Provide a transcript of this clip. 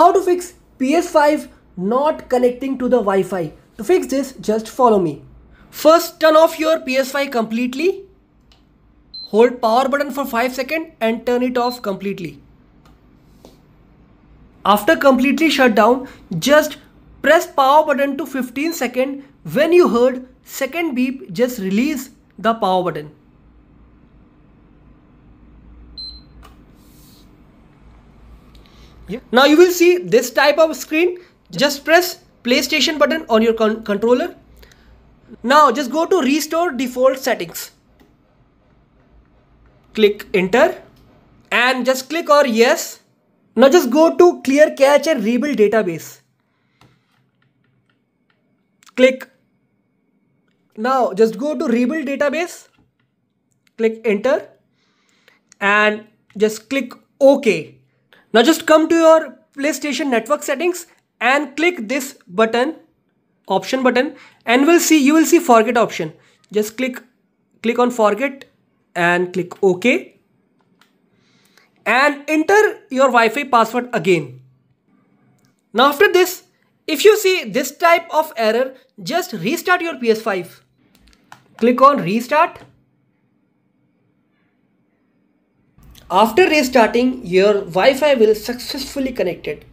How to fix PS5 not connecting to the Wi-Fi? To fix this, just follow me. First, turn off your PS5 completely. Hold power button for 5 seconds and turn it off completely. After completely shut down, just press power button to 15 second. When you heard second beep, just release the power button. Yeah. Now you will see this type of screen. Just press PlayStation button on your con controller. Now just go to restore default settings. Click enter and just click or yes. Now just go to clear cache and rebuild database. Click. Now just go to rebuild database. Click enter and just click OK. Now just come to your PlayStation network settings and click this button, option button and we'll see, you will see forget option. Just click, click on forget and click OK and enter your Wi-Fi password again. Now after this, if you see this type of error, just restart your PS5. Click on restart After restarting, your Wi-Fi will successfully connected.